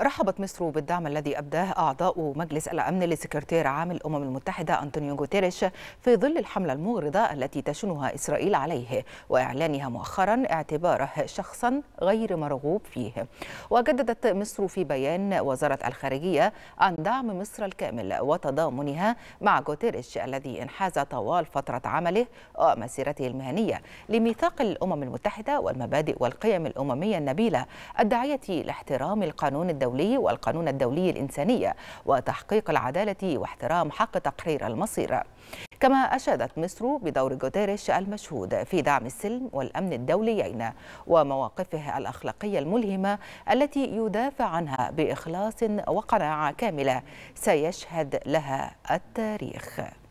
رحبت مصر بالدعم الذي أبداه أعضاء مجلس الأمن لسكرتير عام الأمم المتحدة أنطونيو غوتيريش في ظل الحملة المغرضة التي تشنها إسرائيل عليه وإعلانها مؤخرا اعتباره شخصا غير مرغوب فيه وجددت مصر في بيان وزارة الخارجية عن دعم مصر الكامل وتضامنها مع غوتيريش الذي انحاز طوال فترة عمله ومسيرته المهنية لميثاق الأمم المتحدة والمبادئ والقيم الأممية النبيلة الداعية لاحترام القانون الدولي الدولي والقانون الدولي الإنسانية وتحقيق العدالة واحترام حق تقرير المصير كما أشادت مصر بدور جوتيريش المشهود في دعم السلم والأمن الدوليين ومواقفه الأخلاقية الملهمة التي يدافع عنها بإخلاص وقناعة كاملة سيشهد لها التاريخ